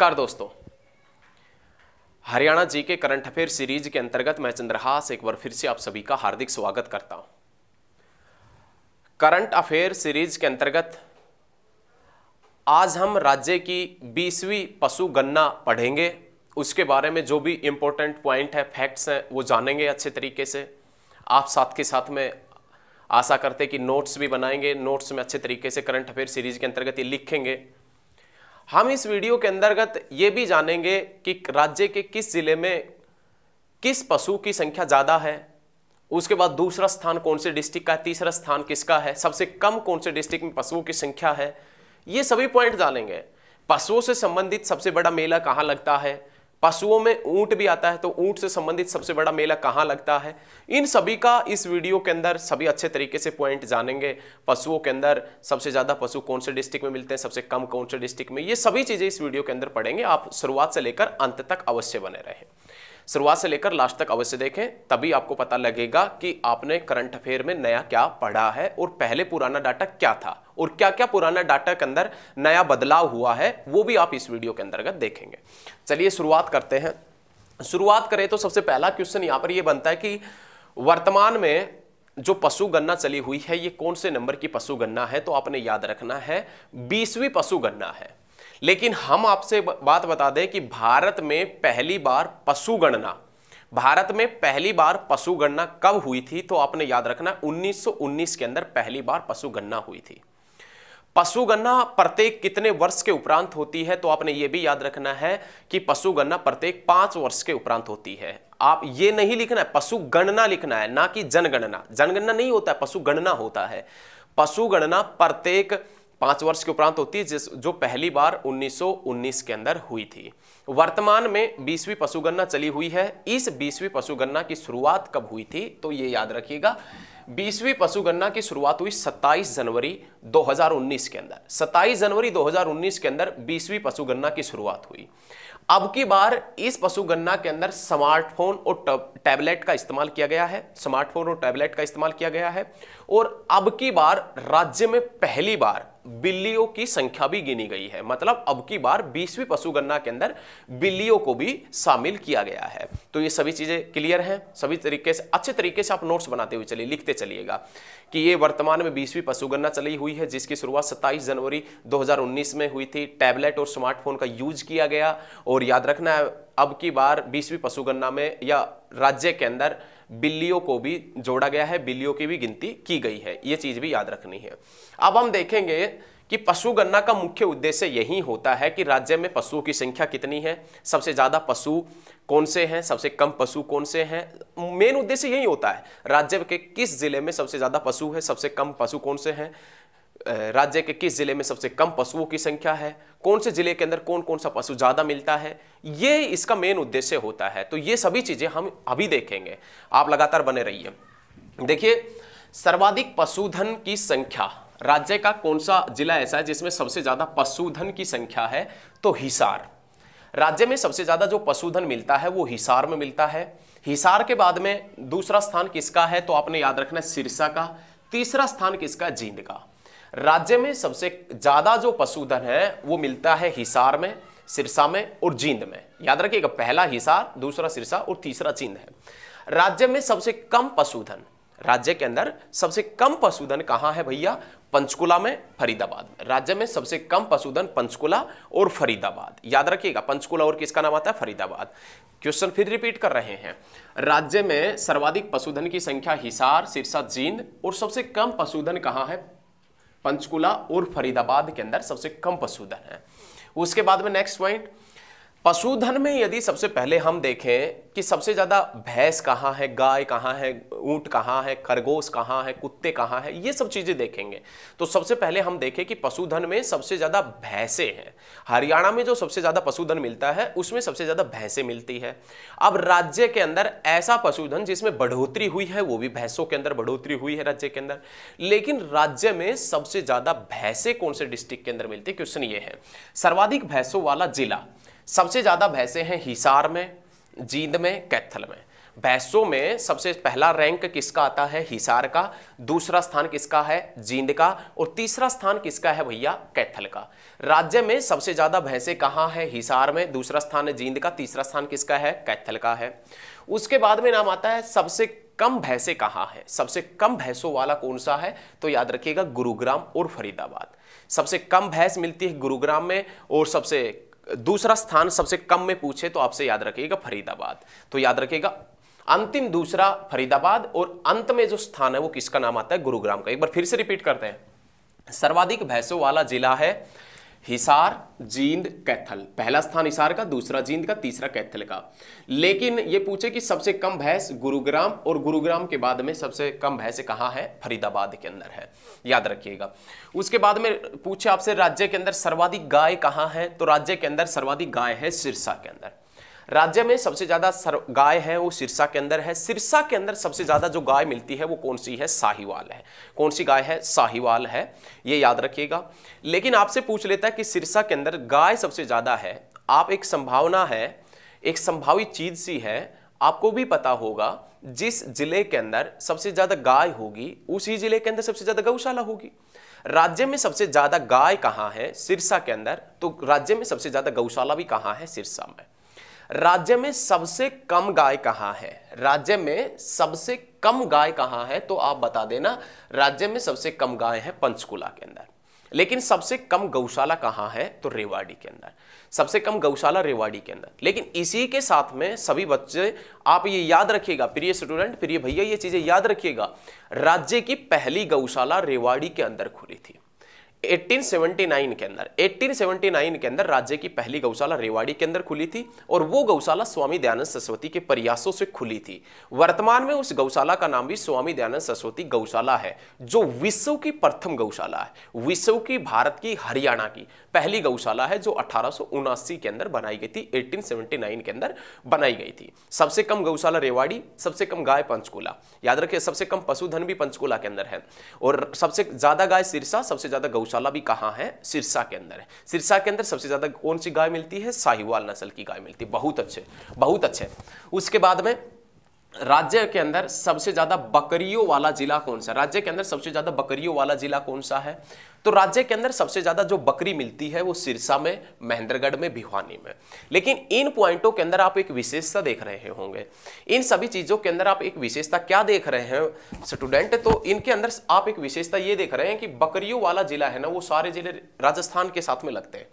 नमस्कार दोस्तों हरियाणा जी के करंट अफेयर सीरीज के अंतर्गत मैं चंद्रहास एक बार फिर से आप सभी का हार्दिक स्वागत करता हूं करंट अफेयर सीरीज के अंतर्गत आज हम राज्य की बीसवीं पशु गन्ना पढ़ेंगे उसके बारे में जो भी इंपॉर्टेंट पॉइंट है फैक्ट्स हैं वो जानेंगे अच्छे तरीके से आप साथ के साथ में आशा करते कि नोट्स भी बनाएंगे नोट्स में अच्छे तरीके से करंट अफेयर सीरीज के अंतर्गत ये लिखेंगे हम इस वीडियो के अंतर्गत ये भी जानेंगे कि राज्य के किस जिले में किस पशु की संख्या ज़्यादा है उसके बाद दूसरा स्थान कौन से डिस्ट्रिक्ट का है तीसरा स्थान किसका है सबसे कम कौन से डिस्ट्रिक्ट में पशुओं की संख्या है ये सभी पॉइंट जानेंगे पशुओं से संबंधित सबसे बड़ा मेला कहाँ लगता है पशुओं में ऊंट भी आता है तो ऊंट से संबंधित सबसे बड़ा मेला कहाँ लगता है इन सभी का इस वीडियो के अंदर सभी अच्छे तरीके से पॉइंट जानेंगे पशुओं के अंदर सबसे ज़्यादा पशु कौन से डिस्ट्रिक्ट में मिलते हैं सबसे कम कौन से डिस्ट्रिक्ट में ये सभी चीज़ें इस वीडियो के अंदर पढ़ेंगे आप शुरुआत से लेकर अंत तक अवश्य बने रहें शुरुआत से लेकर लास्ट तक अवश्य देखें तभी आपको पता लगेगा कि आपने करंट अफेयर में नया क्या पढ़ा है और पहले पुराना डाटा क्या था और क्या क्या पुराना डाटा के अंदर नया बदलाव हुआ है वो भी आप इस वीडियो के अंतर्गत देखेंगे चलिए शुरुआत करते हैं शुरुआत करें तो सबसे पहला क्वेश्चन यहाँ पर यह बनता है कि वर्तमान में जो पशु गणना चली हुई है ये कौन से नंबर की पशु गणना है तो आपने याद रखना है बीसवीं पशु गणना है लेकिन हम आपसे बात बता दें कि भारत में पहली बार पशु गणना भारत में पहली बार पशु गणना कब हुई थी तो आपने याद रखना 1919 के अंदर पहली बार पशु गणना हुई थी पशु गणना प्रत्येक कितने वर्ष के उपरांत होती है तो आपने यह भी याद रखना है कि पशु गणना प्रत्येक पांच वर्ष के उपरांत होती है आप ये नहीं लिखना है पशु गणना लिखना है ना कि जनगणना जनगणना नहीं होता है पशु गणना होता है पशु गणना प्रत्येक पांच वर्ष के उपरांत होती है जिस जो पहली बार 1919 के अंदर हुई थी वर्तमान में बीसवीं पशुगणना चली हुई है इस बीसवीं पशुगणना की शुरुआत कब हुई थी तो ये याद रखिएगा बीसवीं पशुगणना की शुरुआत हुई 27 जनवरी 2019 के अंदर 27 जनवरी 2019 के अंदर बीसवीं पशुगणना की शुरुआत हुई अब की बार इस पशुगणना के अंदर स्मार्टफोन और टैबलेट का इस्तेमाल किया गया है स्मार्टफोन और टैबलेट का इस्तेमाल किया गया है और अब की बार राज्य में पहली बार बिल्लियों की संख्या भी गिनी गई है मतलब अब की बार बीसवीं पशुगणना के अंदर बिल्लियों को भी शामिल किया गया है तो ये सभी चीजें क्लियर हैं सभी तरीके से अच्छे तरीके से आप नोट्स बनाते हुए चलिए लिखते चलिएगा कि ये वर्तमान में बीसवीं पशुगणना चली हुई है जिसकी शुरुआत सत्ताईस जनवरी 2019 में हुई थी टैबलेट और स्मार्टफोन का यूज किया गया और याद रखना है अब की बार बीसवीं पशुगणना में या राज्य के अंदर बिल्लियों को भी जोड़ा गया है बिल्लियों की भी गिनती की गई है ये चीज़ भी याद रखनी है अब हम देखेंगे कि पशु गणना का मुख्य उद्देश्य यही होता है कि राज्य में पशुओं की संख्या कितनी है सबसे ज़्यादा पशु कौन से हैं सबसे कम पशु कौन से हैं मेन उद्देश्य यही होता है राज्य के किस जिले में सबसे ज़्यादा पशु है सबसे कम पशु कौन से हैं राज्य के किस जिले में सबसे कम पशुओं की संख्या है कौन से जिले के अंदर कौन कौन सा पशु ज़्यादा मिलता है ये इसका मेन उद्देश्य होता है तो ये सभी चीज़ें हम अभी देखेंगे आप लगातार बने रहिए देखिए सर्वाधिक पशुधन की संख्या राज्य का कौन सा जिला ऐसा है जिसमें सबसे ज़्यादा पशुधन की संख्या है तो हिसार राज्य में सबसे ज़्यादा जो पशुधन मिलता है वो हिसार में मिलता है हिसार के बाद में दूसरा स्थान किसका है तो आपने याद रखना सिरसा का तीसरा स्थान किसका जींद का राज्य में सबसे ज्यादा जो पशुधन है वो मिलता है हिसार में सिरसा में और जींद में याद रखिएगा पहला हिसार दूसरा सिरसा और तीसरा चींद है राज्य में सबसे कम पशुधन राज्य के अंदर सबसे कम पशुधन कहाँ है भैया पंचकुला में फरीदाबाद राज्य में सबसे कम पशुधन पंचकुला और फरीदाबाद याद रखिएगा पंचकुला और किसका नाम आता है फरीदाबाद क्वेश्चन फिर रिपीट कर रहे हैं राज्य में सर्वाधिक पशुधन की संख्या हिसार सिरसा जींद और सबसे कम पशुधन कहाँ है पंचकुला और फरीदाबाद के अंदर सबसे कम पशुधन है उसके बाद में नेक्स्ट पॉइंट पशुधन में यदि सबसे पहले हम देखें कि सबसे ज़्यादा भैंस कहाँ है गाय कहाँ है ऊँट कहाँ है खरगोश कहाँ है कुत्ते कहाँ है ये सब चीज़ें देखेंगे तो सबसे पहले हम देखें कि पशुधन में सबसे ज़्यादा भैंसे हैं हरियाणा में जो सबसे ज़्यादा पशुधन मिलता है उसमें सबसे ज़्यादा भैंसे मिलती है अब राज्य के अंदर ऐसा पशुधन जिसमें बढ़ोतरी हुई है वो भी भैंसों के अंदर बढ़ोतरी हुई है राज्य के अंदर लेकिन राज्य में सबसे ज़्यादा भैंसे कौन से डिस्ट्रिक्ट के अंदर मिलती है क्वेश्चन ये है सर्वाधिक भैंसों वाला जिला सबसे ज़्यादा भैंसें हैं हिसार में जींद में कैथल में भैंसों में सबसे पहला रैंक किसका आता है हिसार का दूसरा स्थान किसका है जींद का और तीसरा स्थान किसका है भैया कैथल का राज्य में सबसे ज़्यादा भैंसें कहाँ है हिसार में दूसरा स्थान है जींद का तीसरा स्थान किसका है कैथल का है उसके बाद में नाम आता है सबसे कम भैंसे कहाँ है सबसे कम भैंसों वाला कौन सा है तो याद रखिएगा गुरुग्राम और फरीदाबाद सबसे कम भैंस मिलती है गुरुग्राम में और सबसे दूसरा स्थान सबसे कम में पूछे तो आपसे याद रखिएगा फरीदाबाद तो याद रखिएगा अंतिम दूसरा फरीदाबाद और अंत में जो स्थान है वो किसका नाम आता है गुरुग्राम का एक बार फिर से रिपीट करते हैं सर्वाधिक भैंसों वाला जिला है हिसार जींद कैथल पहला स्थान हिसार का दूसरा जींद का तीसरा कैथल का लेकिन ये पूछे कि सबसे कम भैंस गुरुग्राम और गुरुग्राम के बाद में सबसे कम भैंस कहाँ है फरीदाबाद के अंदर है याद रखिएगा उसके बाद में पूछे आपसे राज्य के अंदर सर्वाधिक गाय कहाँ है तो राज्य के अंदर सर्वाधिक गाय है सिरसा के अंदर राज्य में सबसे ज्यादा गाय है वो सिरसा के अंदर है सिरसा के अंदर सबसे ज्यादा जो गाय मिलती है वो कौन सी है साहिवाल है कौन सी गाय है साहिवाल है ये याद रखिएगा लेकिन आपसे पूछ लेता है कि सिरसा के अंदर गाय सबसे ज्यादा है आप एक संभावना है एक संभावित चीज सी है आपको भी पता होगा जिस जिले के अंदर सबसे ज्यादा गाय होगी उसी जिले के अंदर सबसे ज्यादा गौशाला होगी राज्य में सबसे ज्यादा गाय कहाँ है सिरसा के अंदर तो राज्य में सबसे ज्यादा गौशाला भी कहाँ है सिरसा में राज्य में सबसे कम गाय कहाँ है राज्य में सबसे कम गाय कहाँ है तो आप बता देना राज्य में सबसे कम गाय है पंचकुला के अंदर लेकिन सबसे कम गौशाला कहाँ है तो रेवाड़ी के अंदर सबसे कम गौशाला रेवाड़ी के अंदर लेकिन इसी के साथ में सभी बच्चे आप ये याद रखिएगा प्रिय स्टूडेंट प्रिय भैया ये चीज़ें याद रखिएगा राज्य की पहली गौशाला रेवाड़ी के अंदर खुली थी 1879 के अंदर 1879 के अंदर राज्य की पहली गौशाला रेवाड़ी के अंदर खुली थी और वो गौशाला स्वामी दयानंद सरस्वती के प्रयासों से खुली थी वर्तमान में उस गौशाला का नाम भी स्वामी दयानंद सरस्वती गौशाला है जो विश्व की प्रथम गौशाला है विश्व की भारत की हरियाणा की पहली गौशाला है जो अठारह के अंदर बनाई गई थी 1879 के अंदर बनाई गई थी सबसे कम गौशाला रेवाड़ी सबसे कम गाय पंचकूला याद रखिए सबसे कम पशुधन भी पंचकूला के अंदर है और सबसे ज्यादा गाय सिरसा सबसे ज्यादा गौशाला भी कहाँ है सिरसा के अंदर है सिरसा के अंदर सबसे ज़्यादा कौन सी गाय मिलती है साहिवाल नस्ल की गाय मिलती है बहुत अच्छे बहुत अच्छे उसके बाद में राज्य के अंदर सबसे ज्यादा बकरियों वाला जिला कौन सा राज्य के अंदर सबसे ज्यादा बकरियों वाला जिला कौन सा है तो राज्य के अंदर सबसे ज़्यादा जो बकरी मिलती है वो सिरसा में महेंद्रगढ़ में भिवानी में लेकिन इन पॉइंटों के अंदर आप एक विशेषता देख रहे होंगे इन सभी चीज़ों के अंदर आप एक विशेषता क्या देख रहे हैं स्टूडेंट तो इनके अंदर आप एक विशेषता ये देख रहे हैं कि बकरियों वाला जिला है ना वो सारे जिले राजस्थान के साथ में लगते हैं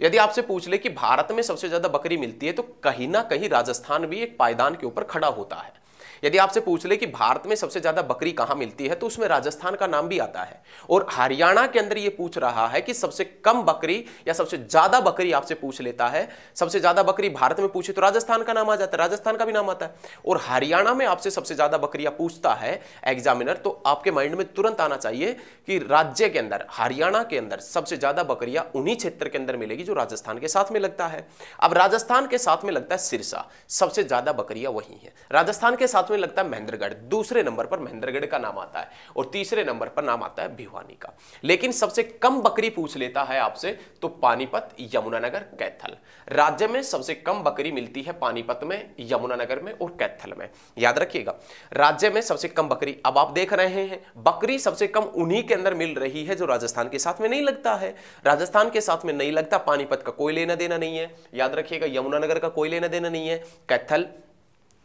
यदि आपसे पूछ ले कि भारत में सबसे ज़्यादा बकरी मिलती है तो कहीं ना कहीं राजस्थान भी एक पायदान के ऊपर खड़ा होता है यदि आपसे पूछ ले कि भारत में सबसे ज्यादा बकरी कहां मिलती है तो उसमें राजस्थान का नाम भी आता है और हरियाणा के अंदर यह पूछ रहा है कि सबसे कम बकरी या सबसे ज्यादा बकरी आपसे पूछ लेता है सबसे ज्यादा बकरी भारत में पूछे तो राजस्थान का नाम आ जाता है राजस्थान का भी नाम आता है और हरियाणा में आपसे सबसे ज्यादा बकरिया पूछता है एग्जामिनर तो आपके माइंड में तुरंत आना चाहिए कि राज्य के अंदर हरियाणा के अंदर सबसे ज्यादा बकरिया उन्हीं क्षेत्र के अंदर मिलेगी जो राजस्थान के साथ में लगता है अब राजस्थान के साथ में लगता है सिरसा सबसे ज्यादा बकरिया वही है राजस्थान के साथ में तो लगता है महेंद्रगढ़ दूसरे नंबर पर महेंद्रगढ़ का नाम आता है और तीसरे नंबर पर नाम आता है भिवानी का लेकिन सबसे कम बकरी पूछ लेता है आपसे तो पानीपत यमुनानगर कैथल राज्य में सबसे कम बकरी मिलती है पानीपत में यमुनानगर में और कैथल में याद रखिएगा राज्य में सबसे कम बकरी अब आप देख रहे हैं बकरी सबसे कम उन्हीं के अंदर मिल रही है जो राजस्थान के साथ में नहीं लगता है राजस्थान के साथ में नहीं लगता पानीपत का कोई लेना देना नहीं है याद रखिएगा यमुनानगर का कोई लेना देना नहीं है कैथल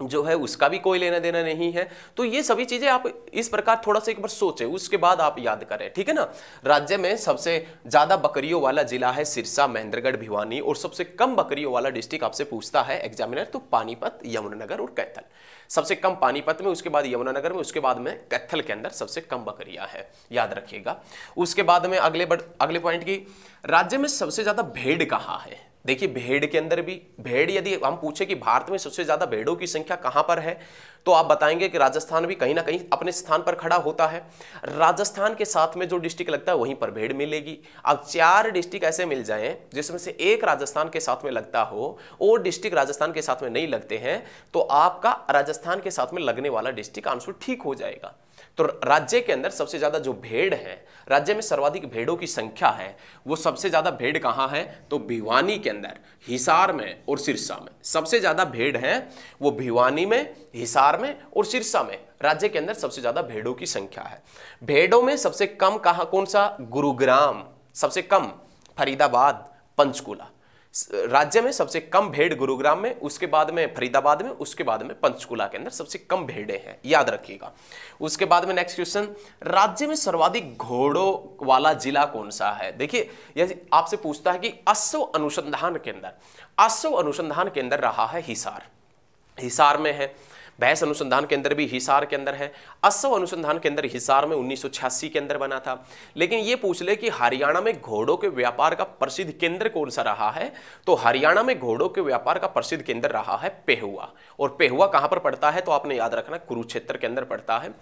जो है उसका भी कोई लेना देना नहीं है तो ये सभी चीजें आप इस प्रकार थोड़ा सा एक बार सोचें उसके बाद आप याद करें ठीक है ना राज्य में सबसे ज्यादा बकरियों वाला जिला है सिरसा महेंद्रगढ़ भिवानी और सबसे कम बकरियों वाला डिस्ट्रिक्ट आपसे पूछता है एग्जामिनर तो पानीपत यमुनानगर और कैथल सबसे कम पानीपत में उसके बाद यमुनानगर में उसके बाद में कैथल के अंदर सबसे कम बकरिया है याद रखिएगा उसके बाद में अगले अगले पॉइंट की राज्य में सबसे ज्यादा भेड़ कहाँ है देखिए भेड़ के अंदर भी भेड़ यदि हम पूछे कि भारत में सबसे ज़्यादा भेड़ों की संख्या कहां पर है तो आप बताएंगे कि राजस्थान भी कहीं ना कहीं अपने स्थान पर खड़ा होता है राजस्थान के साथ में जो डिस्ट्रिक्ट लगता है वहीं पर भेड़ मिलेगी अब चार डिस्ट्रिक्ट ऐसे मिल जाएं जिसमें से एक राजस्थान के साथ में लगता हो और डिस्ट्रिक्ट राजस्थान के साथ में नहीं लगते हैं तो आपका राजस्थान के साथ में लगने वाला डिस्ट्रिक्ट आंसर ठीक हो जाएगा तो राज्य के अंदर सबसे ज्यादा जो भेड़ है राज्य में सर्वाधिक भेड़ों की संख्या है वो सबसे ज्यादा भेड़ कहाँ है तो भिवानी के अंदर हिसार में और सिरसा में सबसे ज्यादा भेड़ है वो भिवानी में हिसार बिहार में और सिरसा में राज्य के अंदर सबसे ज्यादा भेड़ों की संख्या है भेड़ों में सबसे कम कहा कौन सा गुरुग्राम सबसे कम फरीदाबाद पंचकूला राज्य में सबसे कम भेड़ गुरुग्राम में उसके बाद में फरीदाबाद में उसके बाद में पंचकुला के अंदर सबसे कम भेड़े हैं याद रखिएगा उसके बाद में नेक्स्ट क्वेश्चन राज्य में सर्वाधिक घोड़ों वाला जिला कौन सा है देखिए यदि आपसे पूछता है कि अश्व अनुसंधान के अंदर अश्व अनुसंधान के अंदर रहा है हिसार हिसार में है बहस अनुसंधान केंद्र भी हिसार के अंदर है असव अनुसंधान केंद्र हिसार में उन्नीस के अंदर बना था लेकिन ये पूछ ले कि हरियाणा में घोड़ों के व्यापार का प्रसिद्ध केंद्र कौन सा रहा है तो हरियाणा में घोड़ों के व्यापार का प्रसिद्ध केंद्र रहा है पेहुआ और पेहुआ कहाँ पर पड़ता है तो आपने याद रखना कुरुक्षेत्र के अंदर पड़ता है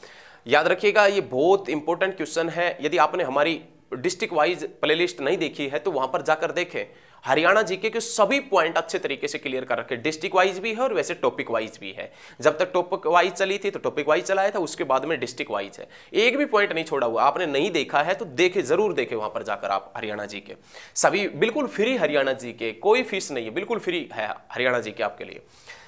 याद रखिएगा ये बहुत इंपॉर्टेंट क्वेश्चन है यदि आपने हमारी डिस्ट्रिक्ट वाइज प्लेलिस्ट नहीं देखी है तो वहां पर जाकर देखें हरियाणा जीके के सभी पॉइंट अच्छे तरीके से क्लियर कर रखे डिस्ट्रिक्ट वाइज भी है और वैसे टॉपिक वाइज भी है जब तक टॉपिक वाइज चली थी तो टॉपिक वाइज चलाया था उसके बाद में डिस्ट्रिक्ट वाइज है एक भी पॉइंट नहीं छोड़ा हुआ आपने नहीं देखा है तो देखे जरूर देखे वहां पर जाकर आप हरियाणा जी के सभी बिल्कुल फ्री हरियाणा जी के कोई फीस नहीं है बिल्कुल फ्री है हरियाणा जी के आपके लिए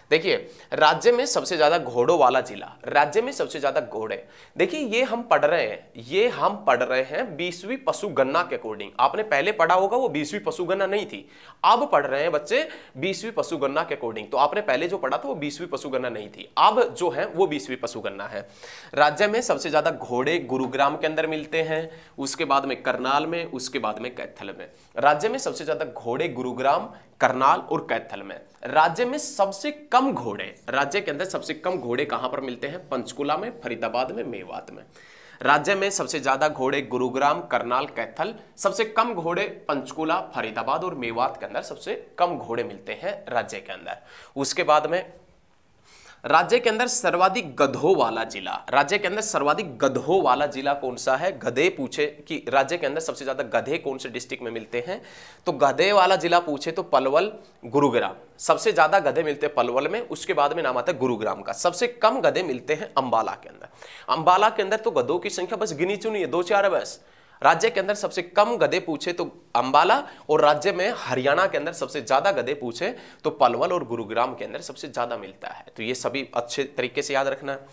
देखिए राज्य में सबसे ज़्यादा घोड़ों वाला जिला राज्य में सबसे ज़्यादा घोड़े देखिए ये हम पढ़ रहे हैं ये हम पढ़ रहे हैं बीसवीं पशु गणना के अकॉर्डिंग आपने पहले पढ़ा होगा वो बीसवीं पशु गणना नहीं थी अब पढ़ रहे हैं बच्चे बीसवीं पशु गणना के अकॉर्डिंग तो आपने पहले जो पढ़ा था वो बीसवीं पशु गणना नहीं थी अब जो है वो बीसवीं पशु गणना है राज्य में सबसे ज़्यादा घोड़े गुरुग्राम के अंदर मिलते हैं उसके बाद में करनाल में उसके बाद में कैथल में राज्य में सबसे ज़्यादा घोड़े गुरुग्राम करनाल और कैथल में राज्य में सबसे कम घोड़े राज्य के अंदर सबसे कम घोड़े कहां पर मिलते हैं पंचकुला में फरीदाबाद में मेवात में राज्य में सबसे ज्यादा घोड़े गुरुग्राम करनाल कैथल सबसे कम घोड़े पंचकुला फरीदाबाद और मेवात के अंदर सबसे कम घोड़े मिलते हैं राज्य के अंदर उसके बाद में राज्य के अंदर सर्वाधिक गधों वाला जिला राज्य के अंदर सर्वाधिक गधों वाला जिला कौन सा है गधे पूछे कि राज्य के अंदर सबसे ज्यादा गधे कौन से डिस्ट्रिक्ट में मिलते हैं तो गधे वाला जिला पूछे तो पलवल गुरुग्राम सबसे ज्यादा गधे मिलते हैं पलवल में उसके बाद में नाम आता है गुरुग्राम का सबसे कम गधे मिलते हैं अंबाला के अंदर अंबाला के अंदर तो गधों की संख्या बस गिनी चुनी है दो चार बस राज्य के अंदर सबसे कम गधे पूछे तो अंबाला और राज्य में हरियाणा के अंदर सबसे ज्यादा गधे पूछे तो पलवल और गुरुग्राम के अंदर सबसे ज्यादा मिलता है तो ये सभी अच्छे तरीके से याद रखना है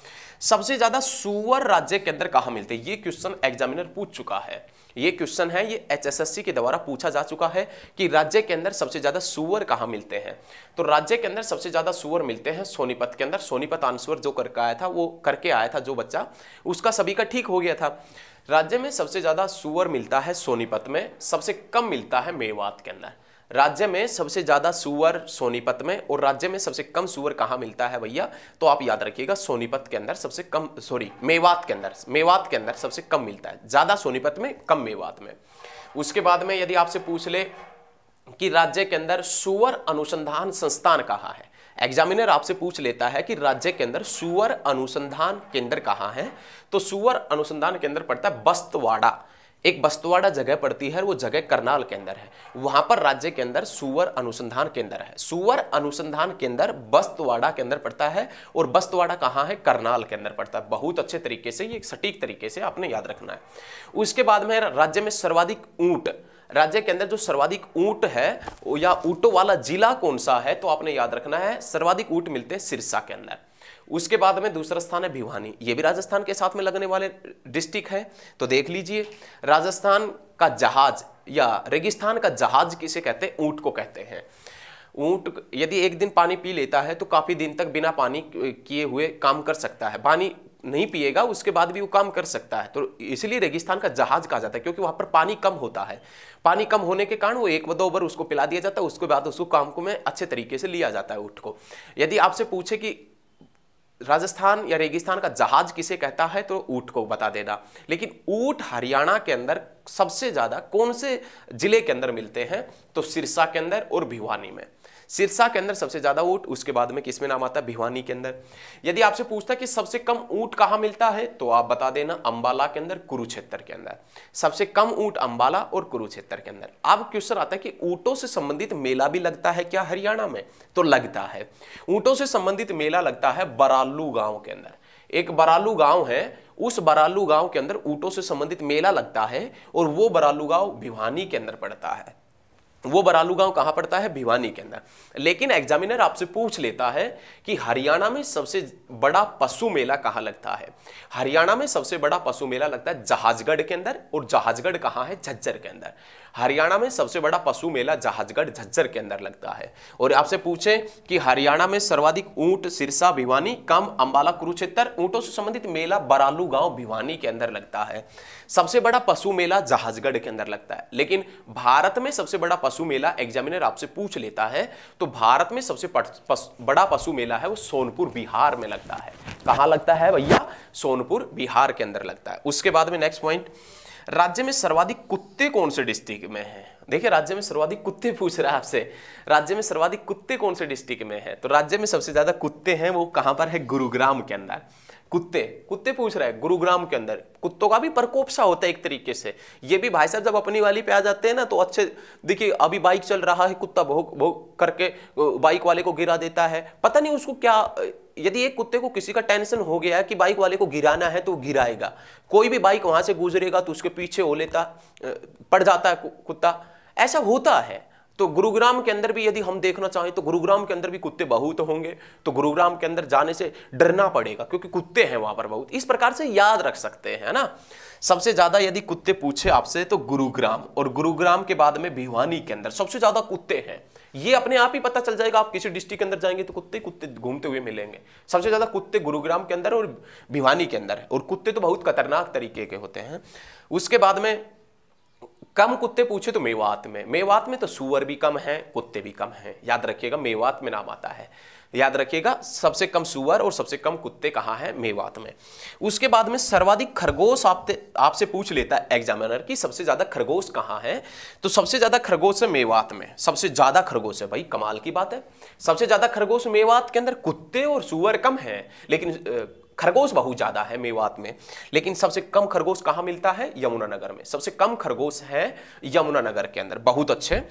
सबसे ज्यादा सुअर राज्य के अंदर कहा मिलते हैं ये क्वेश्चन एग्जामिनर पूछ चुका है ये क्वेश्चन है ये एचएसएससी के द्वारा पूछा जा चुका है कि राज्य के अंदर सबसे ज्यादा सुअर कहाँ मिलते हैं तो राज्य के अंदर सबसे ज्यादा सुअर मिलते हैं सोनीपत के अंदर सोनीपत आंसर जो करके आया था वो करके आया था जो बच्चा उसका सभी का ठीक हो गया था राज्य में सबसे ज्यादा सुअर मिलता है सोनीपत में सबसे कम मिलता है मेवात के अंदर राज्य में सबसे ज़्यादा सुअर सोनीपत में और राज्य में सबसे कम सुअर कहाँ मिलता है भैया तो आप याद रखिएगा सोनीपत के अंदर सबसे कम सॉरी मेवात के अंदर मेवात के अंदर सबसे कम मिलता है ज़्यादा सोनीपत में कम मेवात में उसके बाद में यदि आपसे पूछ ले कि राज्य के अंदर सुअर अनुसंधान संस्थान कहाँ है एग्जामिनर आपसे पूछ लेता है कि राज्य के अंदर सुअर अनुसंधान केंद्र कहाँ है तो सुअर अनुसंधान केंद्र पड़ता है बस्तवाड़ा एक बस्तवाड़ा जगह पड़ती है वो जगह करनाल के अंदर है वहां पर राज्य के अंदर सुअर अनुसंधान केंद्र है सुअर अनुसंधान केंद्र बस्तवाड़ा के अंदर पड़ता है और बस्तवाड़ा कहाँ है करनाल के अंदर पड़ता है बहुत अच्छे तरीके से ये सटीक तरीके से आपने याद रखना है उसके बाद में राज्य में सर्वाधिक ऊंट राज्य के अंदर जो सर्वाधिक ऊंट है या ऊंटों वाला जिला कौन सा है तो आपने याद रखना है सर्वाधिक ऊंट मिलते हैं सिरसा के अंदर उसके बाद में दूसरा स्थान है भिवानी ये भी राजस्थान के साथ में लगने वाले डिस्ट्रिक्ट है तो देख लीजिए राजस्थान का जहाज या रेगिस्तान का जहाज किसे कहते हैं ऊँट को कहते हैं ऊँट यदि एक दिन पानी पी लेता है तो काफ़ी दिन तक बिना पानी किए हुए काम कर सकता है पानी नहीं पिएगा उसके बाद भी वो काम कर सकता है तो इसलिए रेगिस्तान का जहाज कहा जाता है क्योंकि वहाँ पर पानी कम होता है पानी कम होने के कारण वो एक दो ओवर उसको पिला दिया जाता है उसके बाद उसको काम को में अच्छे तरीके से लिया जाता है ऊँट को यदि आपसे पूछे कि राजस्थान या रेगिस्तान का जहाज किसे कहता है तो ऊट को बता देना लेकिन ऊट हरियाणा के अंदर सबसे ज़्यादा कौन से जिले के अंदर मिलते हैं तो सिरसा के अंदर और भिवानी में सिरसा के अंदर सबसे ज्यादा ऊँट उसके बाद में किसमें नाम आता है भिवानी के अंदर यदि आपसे पूछता कि सबसे कम ऊंट कहाँ मिलता है तो आप बता देना अम्बाला के अंदर कुरुक्षेत्र के अंदर सबसे कम ऊंट अम्बाला और कुरुक्षेत्र के अंदर अब क्वेश्चन आता है कि ऊँटों से संबंधित मेला भी लगता है क्या हरियाणा में तो लगता है ऊँटों से संबंधित मेला लगता है बरालू गाँव के अंदर एक बरालू गांव है उस बरालू गांव के अंदर ऊँटों से संबंधित मेला लगता है और वो बरालू गांव भिवानी के अंदर पड़ता है तो वो बरालू गांव कहां पड़ता है भिवानी के अंदर लेकिन एग्जामिनर आपसे पूछ लेता है कि हरियाणा में सबसे बड़ा पशु मेला कहां लगता है हरियाणा में सबसे बड़ा पशु मेला लगता है जहाजगढ़ के अंदर और जहाजगढ़ कहां है झज्जर के अंदर हरियाणा में सबसे बड़ा पशु मेला जहाजगढ़ झज्जर के अंदर लगता है और आपसे पूछे कि हरियाणा में सर्वाधिक ऊंट सिरसा भिवानी कम अंबाला कुरुक्षेत्र ऊंटों से संबंधित मेला बरालू गांव भिवानी के अंदर लगता है सबसे बड़ा पशु मेला जहाजगढ़ के अंदर लगता है लेकिन भारत में सबसे बड़ा पशु मेला एग्जामिनर आपसे पूछ लेता है तो भारत में सबसे बड़ा पशु मेला है वो सोनपुर बिहार में लगता है कहाँ लगता है भैया सोनपुर बिहार के अंदर लगता है उसके बाद में नेक्स्ट पॉइंट राज्य में सर्वाधिक कुत्ते कौन से डिस्ट्रिक्ट में हैं देखिए राज्य में सर्वाधिक कुत्ते पूछ रहा है आपसे राज्य में सर्वाधिक कुत्ते कौन से डिस्ट्रिक्ट में हैं तो राज्य में सबसे ज़्यादा कुत्ते हैं वो कहां पर है गुरुग्राम के अंदर कुत्ते कुत्ते पूछ रहा है गुरुग्राम के अंदर कुत्तों का भी प्रकोप सा होता है एक तरीके से ये भी भाई साहब जब अपनी वाली पे आ जाते हैं ना तो अच्छे देखिए अभी बाइक चल रहा है कुत्ता भोग भोग करके बाइक वाले को गिरा देता है पता नहीं उसको क्या यदि एक कुत्ते को किसी का टेंशन हो गया है कि बाइक वाले को गिराना है तो गिराएगा कोई भी बाइक वहां से गुजरेगा तो उसके पीछे हो लेता पड़ जाता है कुत्ता ऐसा होता है तो गुरुग्राम के अंदर भी यदि हम देखना चाहें तो गुरुग्राम के अंदर भी कुत्ते बहुत होंगे तो गुरुग्राम के अंदर जाने से डरना पड़ेगा क्योंकि कुत्ते हैं वहां पर बहुत इस प्रकार से याद रख सकते हैं ना सबसे ज्यादा यदि कुत्ते पूछे आपसे तो गुरुग्राम और गुरुग्राम के बाद में भिवानी के अंदर सबसे ज्यादा कुत्ते हैं ये अपने आप ही पता चल जाएगा आप किसी डिस्ट्रिक्ट के अंदर जाएंगे तो कुत्ते कुत्ते घूमते हुए मिलेंगे सबसे ज्यादा कुत्ते गुरुग्राम के अंदर और भिवानी के अंदर और कुत्ते तो बहुत खतरनाक तरीके के होते हैं उसके बाद में कम कुत्ते पूछे तो मेवात में मेवात में तो सुअर भी कम है कुत्ते भी कम है याद रखिएगा मेवात में नाम आता है याद रखिएगा सबसे कम सुअर और सबसे कम कुत्ते कहाँ हैं मेवात में उसके बाद में सर्वाधिक खरगोश आपसे आप पूछ लेता है एग्जामिनर की सबसे ज़्यादा खरगोश कहाँ है तो सबसे ज़्यादा खरगोश है मेवात में सबसे ज़्यादा खरगोश है भाई कमाल की बात है सबसे ज़्यादा खरगोश मेवात के अंदर कुत्ते और सुअर कम है लेकिन खरगोश बहुत ज़्यादा है मेवात में लेकिन सबसे कम खरगोश कहां मिलता है यमुनानगर में सबसे कम खरगोश है यमुनानगर के अंदर बहुत अच्छे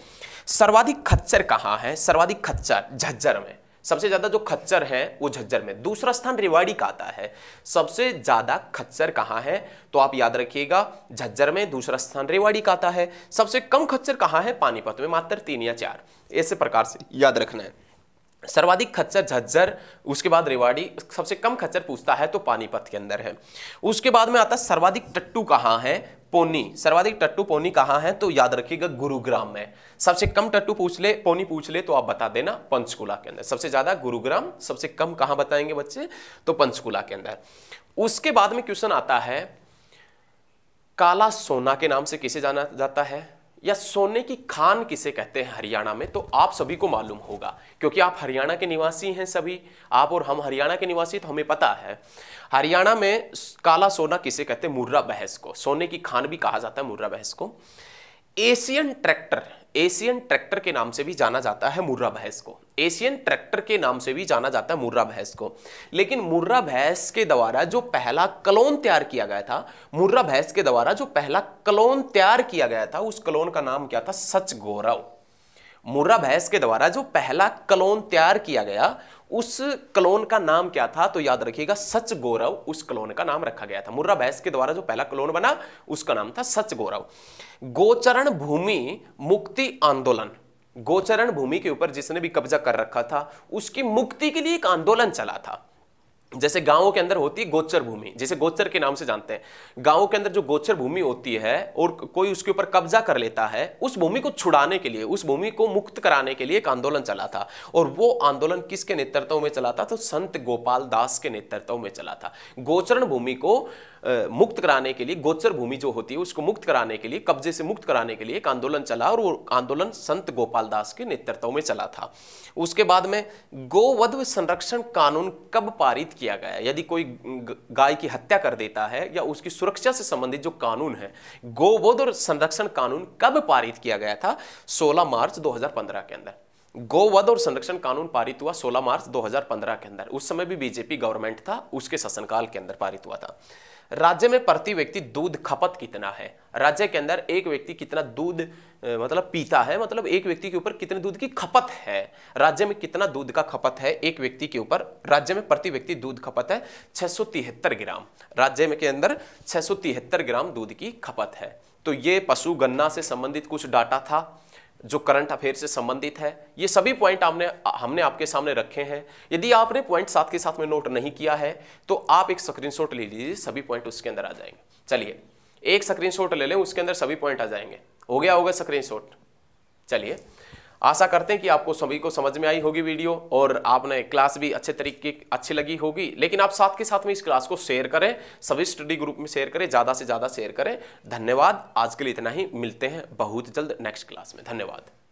सर्वाधिक खच्चर कहां है सर्वाधिक खच्चर झज्जर में सबसे ज़्यादा जो खच्चर है वो झज्जर में दूसरा स्थान रेवाड़ी का आता है सबसे ज़्यादा खच्चर कहाँ है तो आप याद रखिएगा झज्जर में दूसरा स्थान रेवाड़ी का आता है सबसे कम खच्चर कहाँ है पानीपत में मात्र तीन या चार ऐसे प्रकार से याद रखना है सर्वाधिक खच्चर झज्जर उसके बाद रेवाड़ी सबसे कम खच्चर पूछता है तो पानीपत के अंदर है उसके बाद में आता है सर्वाधिक टट्टू कहाँ है पोनी सर्वाधिक टट्टू पोनी कहाँ है तो याद रखिएगा गुरुग्राम में सबसे कम टट्टू पूछ ले पोनी पूछ ले तो आप बता देना पंचकुला के अंदर सबसे ज्यादा गुरुग्राम सबसे कम कहाँ बताएंगे बच्चे तो पंचकुला के अंदर उसके बाद में क्वेश्चन आता है काला सोना के नाम से किसे जाना जाता है या सोने की खान किसे कहते हैं हरियाणा में तो आप सभी को मालूम होगा क्योंकि आप हरियाणा के निवासी हैं सभी आप और हम हरियाणा के निवासी तो हमें पता है हरियाणा में काला सोना किसे कहते हैं मुर्रा बहस को सोने की खान भी कहा जाता है मुर्रा बहस को एशियन ट्रैक्टर एशियन ट्रैक्टर के नाम से भी जाना जाता है मुर्रा बहस को एशियन ट्रैक्टर के नाम से भी जाना जाता है मुर्रा भैंस को लेकिन मुर्रा भैंस के द्वारा जो पहला कलोन तैयार किया गया था मुर्रा भैंस के द्वारा जो पहला कलोन तैयार किया गया था उस कलोन का नाम क्या था सच गौरव मुर्रा भैंस के द्वारा जो पहला कलोन तैयार किया गया उस कलोन का नाम क्या था तो याद रखिएगा सच गौरव उस कलोन का नाम रखा गया था मुर्रा भैंस के द्वारा जो पहला कलोन बना उसका नाम था सच गौरव गोचरण भूमि मुक्ति आंदोलन गोचरण भूमि के ऊपर जिसने भी कब्जा कर रखा था उसकी मुक्ति के लिए एक आंदोलन चला था जैसे गांवों के अंदर होती है गोचर भूमि जैसे गोचर के नाम से जानते हैं गांवों के अंदर जो गोचर भूमि होती है और कोई उसके ऊपर कब्जा कर लेता है उस भूमि को छुड़ाने के लिए उस भूमि को मुक्त कराने के लिए एक आंदोलन चला था और वो आंदोलन किसके नेतृत्व में चला था तो संत गोपाल दास के नेतृत्व में चला था गोचरण भूमि को मुक्त कराने के लिए गोचर भूमि जो होती है उसको मुक्त कराने के लिए कब्जे से मुक्त कराने के लिए एक आंदोलन चला और वो आंदोलन संत गोपाल दास के नेतृत्व में चला था उसके बाद में गोवध संरक्षण कानून कब पारित किया गया यदि कोई गाय की हत्या कर देता है या उसकी सुरक्षा से संबंधित जो कानून है गोवध और संरक्षण कानून कब पारित किया गया था सोलह मार्च दो के अंदर गोवध और संरक्षण कानून पारित हुआ 16 मार्च 2015 के अंदर उस समय भी बीजेपी गवर्नमेंट था उसके शासनकाल के अंदर पारित हुआ था राज्य में प्रति व्यक्ति दूध खपत कितना है राज्य के अंदर एक व्यक्ति कितना दूध मतलब पीता है मतलब एक व्यक्ति के ऊपर कितने दूध की खपत है राज्य में कितना दूध का खपत है एक व्यक्ति के ऊपर राज्य में प्रति व्यक्ति दूध खपत है छह ग्राम राज्य में के अंदर छह ग्राम दूध की खपत है तो ये पशु गन्ना से संबंधित कुछ डाटा था जो करंट अफेयर से संबंधित है ये सभी पॉइंट आपने हमने आपके सामने रखे हैं यदि आपने पॉइंट साथ के साथ में नोट नहीं किया है तो आप एक स्क्रीनशॉट ले लीजिए सभी पॉइंट उसके अंदर आ जाएंगे चलिए एक स्क्रीनशॉट ले लें उसके अंदर सभी पॉइंट आ जाएंगे हो गया होगा स्क्रीनशॉट चलिए आशा करते हैं कि आपको सभी को समझ में आई होगी वीडियो और आपने क्लास भी अच्छे तरीके अच्छी लगी होगी लेकिन आप साथ के साथ में इस क्लास को शेयर करें सभी स्टडी ग्रुप में शेयर करें ज़्यादा से ज़्यादा शेयर करें धन्यवाद आज के लिए इतना ही मिलते हैं बहुत जल्द नेक्स्ट क्लास में धन्यवाद